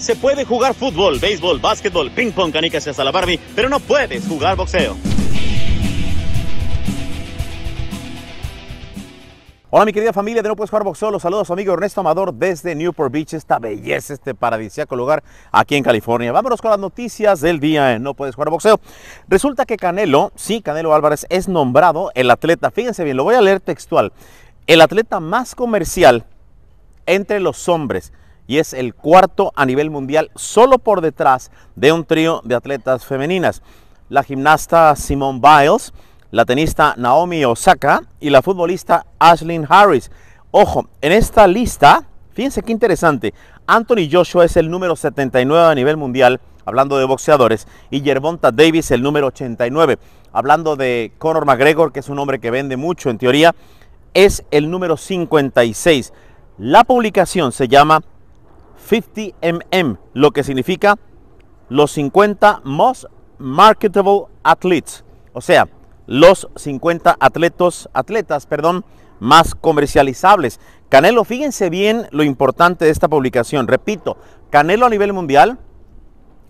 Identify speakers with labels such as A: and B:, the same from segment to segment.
A: Se puede jugar fútbol, béisbol, básquetbol, ping pong, canicas y hasta la Barbie, pero no puedes jugar boxeo. Hola mi querida familia de No Puedes Jugar Boxeo, los saludos a su amigo Ernesto Amador desde Newport Beach, esta belleza, este paradisíaco lugar aquí en California. Vámonos con las noticias del día en No Puedes Jugar Boxeo. Resulta que Canelo, sí, Canelo Álvarez es nombrado el atleta, fíjense bien, lo voy a leer textual, el atleta más comercial entre los hombres y es el cuarto a nivel mundial, solo por detrás de un trío de atletas femeninas. La gimnasta Simone Biles, la tenista Naomi Osaka y la futbolista Ashlyn Harris. Ojo, en esta lista, fíjense qué interesante, Anthony Joshua es el número 79 a nivel mundial, hablando de boxeadores, y Yermonta Davis el número 89. Hablando de Conor McGregor, que es un hombre que vende mucho en teoría, es el número 56. La publicación se llama 50 mm, lo que significa los 50 most marketable athletes, o sea, los 50 atletos, atletas, perdón, más comercializables. Canelo, fíjense bien lo importante de esta publicación. Repito, Canelo a nivel mundial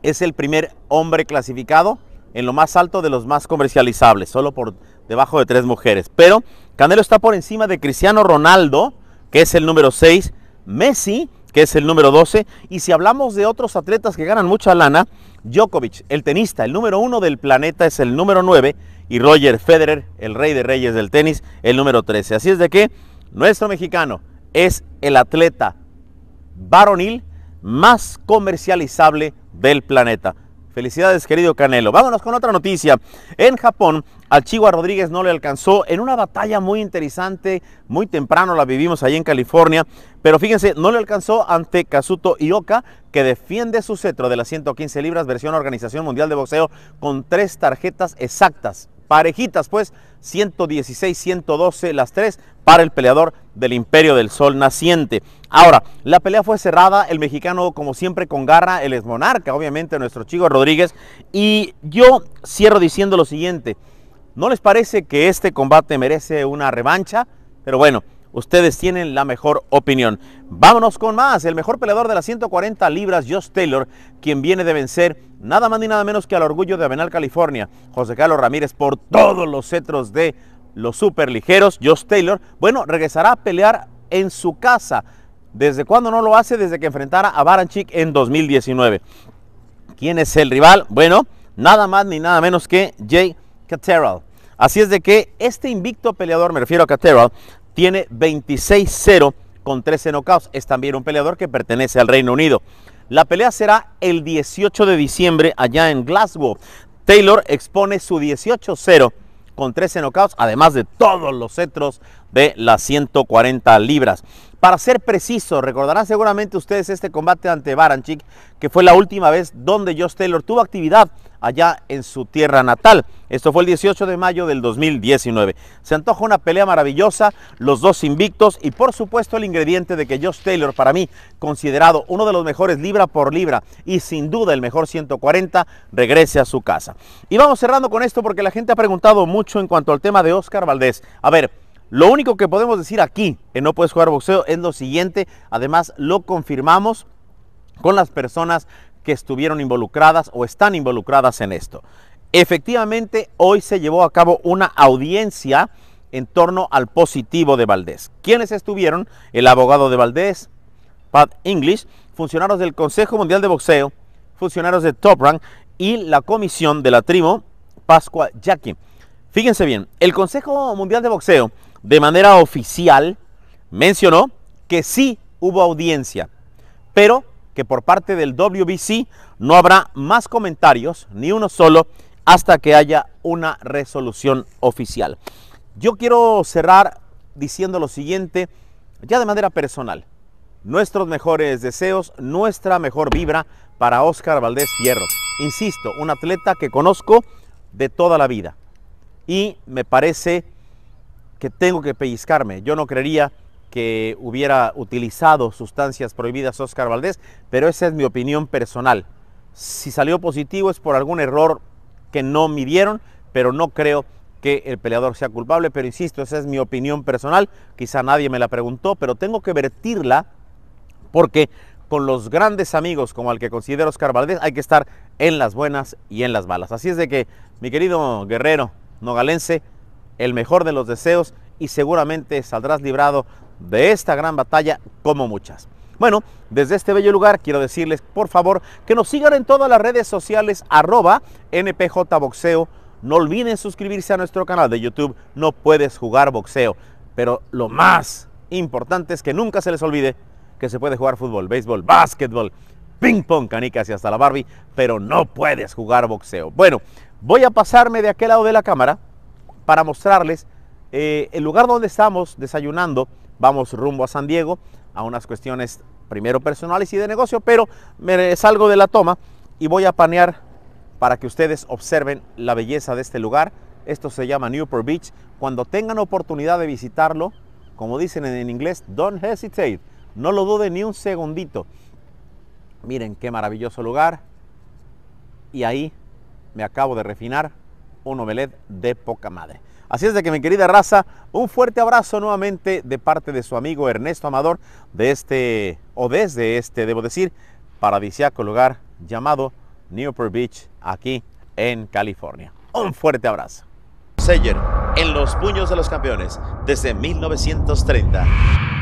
A: es el primer hombre clasificado en lo más alto de los más comercializables, solo por debajo de tres mujeres. Pero Canelo está por encima de Cristiano Ronaldo, que es el número 6, Messi, que es el número 12. Y si hablamos de otros atletas que ganan mucha lana, Djokovic, el tenista, el número uno del planeta, es el número 9. Y Roger Federer, el rey de reyes del tenis, el número 13. Así es de que nuestro mexicano es el atleta varonil más comercializable del planeta. Felicidades, querido Canelo. Vámonos con otra noticia. En Japón, al Chihuahua Rodríguez no le alcanzó en una batalla muy interesante, muy temprano la vivimos allí en California, pero fíjense, no le alcanzó ante Kazuto Ioka, que defiende su cetro de las 115 libras, versión Organización Mundial de Boxeo, con tres tarjetas exactas parejitas, pues 116, 112 las tres para el peleador del Imperio del Sol Naciente. Ahora, la pelea fue cerrada, el mexicano como siempre con garra, el monarca obviamente nuestro Chico Rodríguez, y yo cierro diciendo lo siguiente, ¿no les parece que este combate merece una revancha? Pero bueno, ustedes tienen la mejor opinión. Vámonos con más. El mejor peleador de las 140 libras, Josh Taylor, quien viene de vencer nada más ni nada menos que al orgullo de Avenal, California, José Carlos Ramírez por todos los cetros de los superligeros. Josh Taylor, bueno, regresará a pelear en su casa. ¿Desde cuándo no lo hace? Desde que enfrentara a Baranchik en 2019. ¿Quién es el rival? Bueno, nada más ni nada menos que Jay Caterall. Así es de que este invicto peleador, me refiero a Caterall, tiene 26-0 con 13 nocauts, Es también un peleador que pertenece al Reino Unido. La pelea será el 18 de diciembre allá en Glasgow. Taylor expone su 18-0 con 13 nocauts, además de todos los cetros de las 140 libras. Para ser preciso, recordarán seguramente ustedes este combate ante Baranchik, que fue la última vez donde Josh Taylor tuvo actividad allá en su tierra natal. Esto fue el 18 de mayo del 2019. Se antoja una pelea maravillosa, los dos invictos y por supuesto el ingrediente de que Josh Taylor, para mí considerado uno de los mejores libra por libra y sin duda el mejor 140, regrese a su casa. Y vamos cerrando con esto porque la gente ha preguntado mucho en cuanto al tema de Oscar Valdés. A ver, lo único que podemos decir aquí en No Puedes Jugar Boxeo es lo siguiente, además lo confirmamos con las personas que estuvieron involucradas o están involucradas en esto. Efectivamente, hoy se llevó a cabo una audiencia en torno al positivo de Valdés. ¿Quiénes estuvieron? El abogado de Valdés, Pat English, funcionarios del Consejo Mundial de Boxeo, funcionarios de Top Rank y la comisión de la tribu Pascua Jackie. Fíjense bien, el Consejo Mundial de Boxeo de manera oficial mencionó que sí hubo audiencia, pero por parte del WBC no habrá más comentarios, ni uno solo, hasta que haya una resolución oficial. Yo quiero cerrar diciendo lo siguiente, ya de manera personal, nuestros mejores deseos, nuestra mejor vibra para Óscar Valdés Fierro. Insisto, un atleta que conozco de toda la vida y me parece que tengo que pellizcarme. Yo no creería que hubiera utilizado sustancias prohibidas Oscar Valdés, pero esa es mi opinión personal. Si salió positivo es por algún error que no midieron, pero no creo que el peleador sea culpable, pero insisto, esa es mi opinión personal, quizá nadie me la preguntó, pero tengo que vertirla porque con los grandes amigos como el que considero Oscar Valdés hay que estar en las buenas y en las malas. Así es de que, mi querido guerrero nogalense, el mejor de los deseos y seguramente saldrás librado de esta gran batalla como muchas. Bueno, desde este bello lugar quiero decirles, por favor, que nos sigan en todas las redes sociales arroba npjboxeo. No olviden suscribirse a nuestro canal de YouTube, no puedes jugar boxeo. Pero lo más importante es que nunca se les olvide que se puede jugar fútbol, béisbol, básquetbol, ping pong, canicas y hasta la Barbie, pero no puedes jugar boxeo. Bueno, voy a pasarme de aquel lado de la cámara para mostrarles eh, el lugar donde estamos desayunando vamos rumbo a San Diego a unas cuestiones primero personales y de negocio, pero me salgo de la toma y voy a panear para que ustedes observen la belleza de este lugar. Esto se llama Newport Beach. Cuando tengan oportunidad de visitarlo, como dicen en inglés, don't hesitate, no lo dude ni un segundito. Miren qué maravilloso lugar. Y ahí me acabo de refinar un omelet de poca madre. Así es de que mi querida raza, un fuerte abrazo nuevamente de parte de su amigo Ernesto Amador de este, o desde este, debo decir, paradisíaco lugar llamado Newport Beach, aquí en California. Un fuerte abrazo. Seller en los puños de los campeones desde 1930.